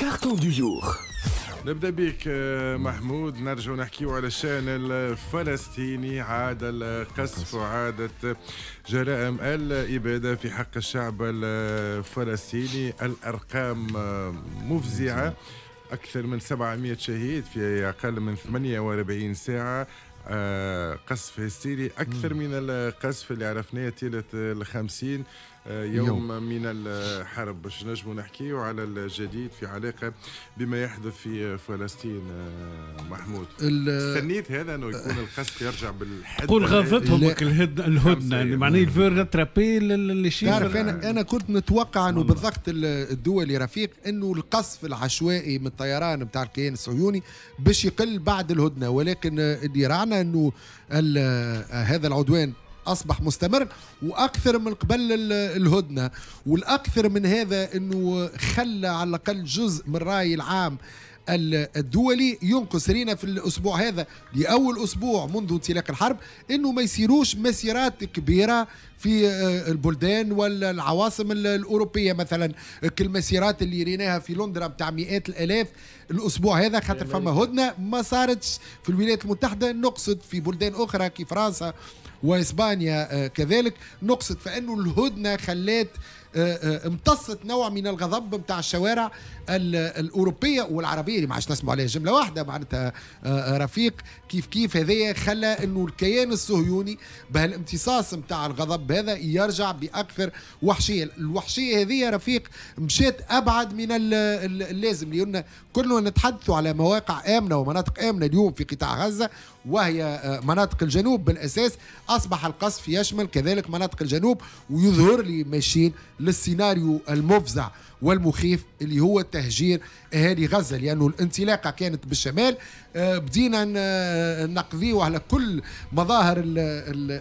كارتون دو جور نبدا بك آه، محمود نرجع نحكيو على الشان الفلسطيني عاد القصف وعادت جرائم الإبادة في حق الشعب الفلسطيني الأرقام آه، مفزعة أكثر من 700 شهيد في أقل من 48 ساعة آه، قصف هستيري أكثر من القصف اللي عرفناه تيلة الخمسين آه، يوم من الحرب باش نجموا نحكيو على الجديد في علاقه بما يحدث في فلسطين آه، محمود استنيت هذا انه يكون القصد يرجع بالحد قول غافتهم الهدنه يعني معناه الفير راترابي اللي شيء تعرف انا آه. انا كنت متوقع انه بالضغط الدولي رفيق انه القصف العشوائي من الطيران بتاع الكيان الصهيوني باش يقل بعد الهدنه ولكن اللي رانا انه هذا العدوان اصبح مستمر واكثر من قبل الهدنه والاكثر من هذا انه خلى على الاقل جزء من الراي العام الدولي ينقص رينا في الاسبوع هذا لاول اسبوع منذ انطلاق الحرب انه ما يصيروش مسيرات كبيره في آه، البلدان والعواصم الاوروبيه مثلا كالمسيرات اللي ريناها في لندن بتاع مئات الالاف الاسبوع هذا خاطر فما هدنه ما صارتش في الولايات المتحده نقصد في بلدان اخرى كفرنسا واسبانيا آه، كذلك نقصد فانه الهدنه خلات آه، آه، امتصت نوع من الغضب نتاع الشوارع الاوروبيه والعربيه اللي ما عادش نسمعوا عليها جمله واحده معناتها آه، رفيق كيف كيف هذايا خلى انه الكيان الصهيوني بهالامتصاص نتاع الغضب هذا يرجع باكثر وحشيه، الوحشيه هذه رفيق مشات ابعد من اللازم لان كلنا نتحدثوا على مواقع امنه ومناطق امنه اليوم في قطاع غزه وهي مناطق الجنوب بالاساس اصبح القصف يشمل كذلك مناطق الجنوب ويظهر لي ماشيين للسيناريو المفزع والمخيف اللي هو تهجير اهالي غزه لانه الانطلاقه كانت بالشمال آه، بدينا نقضيو على كل مظاهر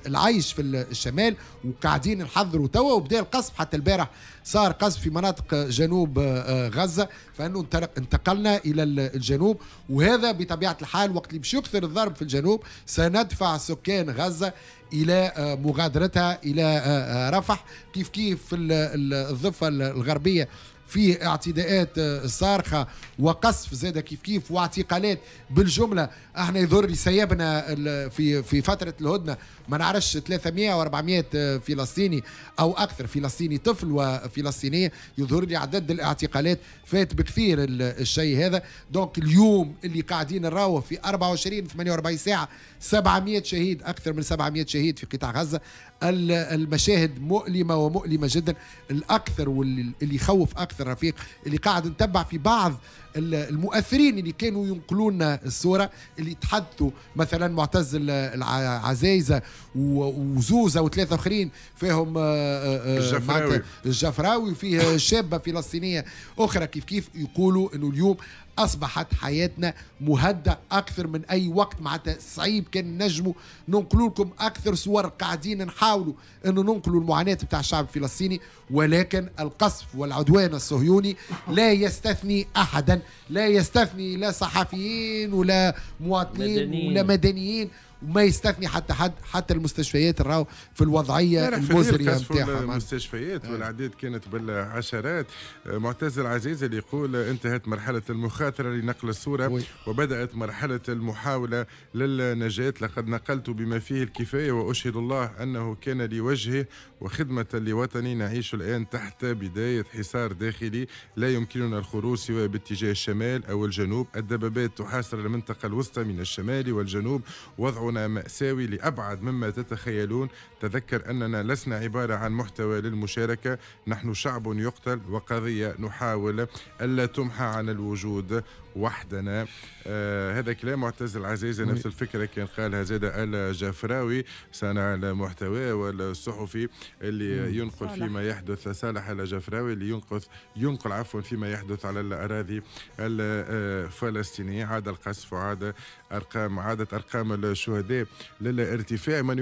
العيش في الشمال وقاعدين نحضروا توا وبدا القصف حتى البارح صار قصف في مناطق جنوب آه، آه، غزه فانه انتقلنا الى الجنوب وهذا بطبيعه الحال وقت اللي باش يكثر الضرب في الجنوب سندفع سكان غزه الى آه، مغادرتها الى آه، آه، رفح كيف كيف في الضفه الغربيه فيه اعتداءات آه، صارخه وقصف زاد كيف كيف واعتقالات بالجمله احنا يظهر لي سيبنا في في فتره الهدنه ما نعرفش 300 و400 آه، فلسطيني او اكثر فلسطيني طفل وفلسطينيه يظهر لي عدد الاعتقالات فات بكثير الشيء هذا دونك اليوم اللي قاعدين نراوه في 24 48 ساعه 700 شهيد اكثر من 700 شهيد في قطاع غزه المشاهد مؤلمه ومؤلمه جدا الاكثر واللي يخوف اكثر اكثر الرفيق اللي قاعد نتبع في بعض المؤثرين اللي كانوا ينقلوا لنا الصوره اللي تحدثوا مثلا معتز العزايزه وزوزه وثلاثه اخرين فيهم آه، آه، آه، الجفراوي الجفراوي وفيه شابه فلسطينيه اخرى كيف كيف يقولوا انه اليوم اصبحت حياتنا مهدئه اكثر من اي وقت معناتها صعيب كان نجموا ننقلوا لكم اكثر صور قاعدين نحاولوا انه ننقلوا المعاناه بتاع الشعب الفلسطيني ولكن القصف والعدوان الصهيوني لا يستثني أحدا لا يستثني لا صحفيين ولا مواطنين مدنيين. ولا مدنيين وما يستثني حتى حد حتى المستشفيات راهو في الوضعيه المزريه نتاعها المستشفيات آه. والاعداد كانت بالعشرات آه، معتز العزيز اللي يقول انتهت مرحله المخاطره لنقل الصوره وي. وبدات مرحله المحاوله للنجاه لقد نقلت بما فيه الكفايه واشهد الله انه كان لوجهه وخدمه لوطني نعيش الان تحت بدايه حصار داخلي لا يمكننا الخروج سوى باتجاه الشمال او الجنوب الدبابات تحاصر المنطقه الوسطى من الشمال والجنوب وضع وضعنا مأساوي لأبعد مما تتخيلون تذكر أننا لسنا عبارة عن محتوى للمشاركة نحن شعب يقتل وقضية نحاول ألا تمحى عن الوجود وحدنا آه هذا كلام معتز العزيزي نفس الفكره كان قالها زاد الجفراوي صانع المحتوى والصحفي اللي ينقل فيما يحدث صالح الجفراوي اللي ينقل ينقل عفوا فيما يحدث على الاراضي الفلسطينيه آه، عاد القصف وعاد ارقام عادت ارقام الشهداء للارتفاع من